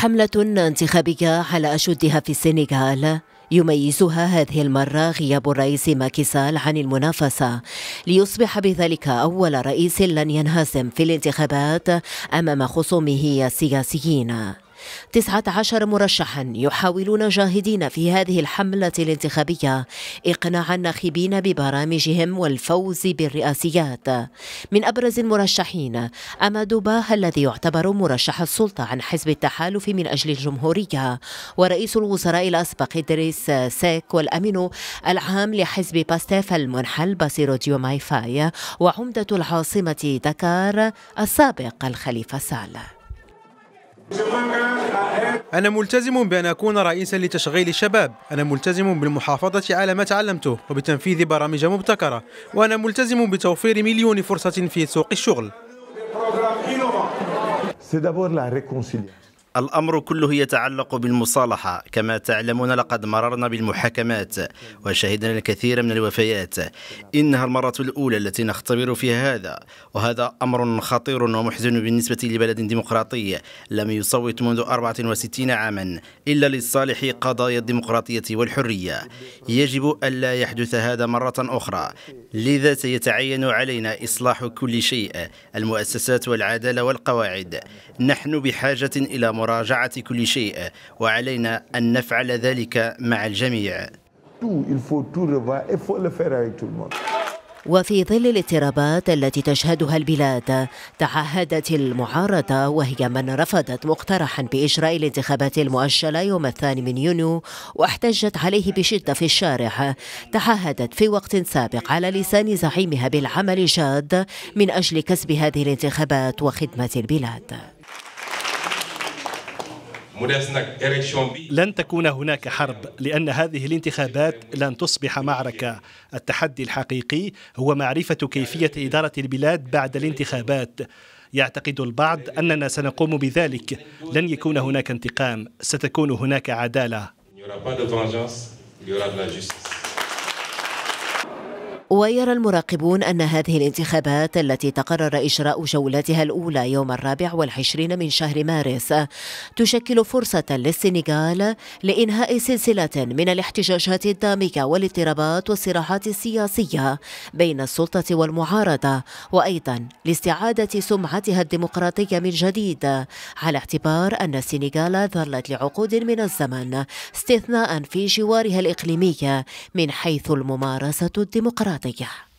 حملة انتخابية على أشدها في السنغال يميزها هذه المرة غياب الرئيس ماكيسال عن المنافسة ليصبح بذلك أول رئيس لن ينهزم في الانتخابات أمام خصومه السياسيين 19 مرشحا يحاولون جاهدين في هذه الحملة الانتخابية إقناع الناخبين ببرامجهم والفوز بالرئاسيات من أبرز المرشحين أمادو باه الذي يعتبر مرشح السلطة عن حزب التحالف من أجل الجمهورية ورئيس الوزراء الأسبق إدريس سيك والأمين العام لحزب باستيف المنحل باسيرو فاي وعمدة العاصمة دكار السابق الخليفة سالة أنا ملتزم بأن أكون رئيسا لتشغيل الشباب أنا ملتزم بالمحافظة على ما تعلمته وبتنفيذ برامج مبتكرة وأنا ملتزم بتوفير مليون فرصة في سوق الشغل الأمر كله يتعلق بالمصالحة كما تعلمون لقد مررنا بالمحاكمات وشهدنا الكثير من الوفيات إنها المرة الأولى التي نختبر فيها هذا وهذا أمر خطير ومحزن بالنسبة لبلد ديمقراطي لم يصوت منذ 64 عاما إلا لصالح قضايا الديمقراطية والحرية يجب ألا يحدث هذا مرة أخرى لذا سيتعين علينا إصلاح كل شيء المؤسسات والعدالة والقواعد نحن بحاجة إلى ومراجعة كل شيء وعلينا أن نفعل ذلك مع الجميع وفي ظل الاضطرابات التي تشهدها البلاد تعهدت المعارضة وهي من رفضت مقترحا بإجراء الانتخابات المؤجلة يوم الثاني من يونيو واحتجت عليه بشدة في الشارع تعهدت في وقت سابق على لسان زعيمها بالعمل جاد من أجل كسب هذه الانتخابات وخدمة البلاد لن تكون هناك حرب لأن هذه الانتخابات لن تصبح معركة التحدي الحقيقي هو معرفة كيفية إدارة البلاد بعد الانتخابات يعتقد البعض أننا سنقوم بذلك لن يكون هناك انتقام ستكون هناك عدالة ويرى المراقبون أن هذه الانتخابات التي تقرر إجراء جولتها الأولى يوم الرابع والعشرين من شهر مارس تشكل فرصة للسنغال لإنهاء سلسلة من الاحتجاجات الدامية والاضطرابات والصراعات السياسية بين السلطة والمعارضة وأيضا لاستعادة سمعتها الديمقراطية من جديد على اعتبار أن السنغال ظلت لعقود من الزمن استثناء في جوارها الإقليمية من حيث الممارسة الديمقراطية आते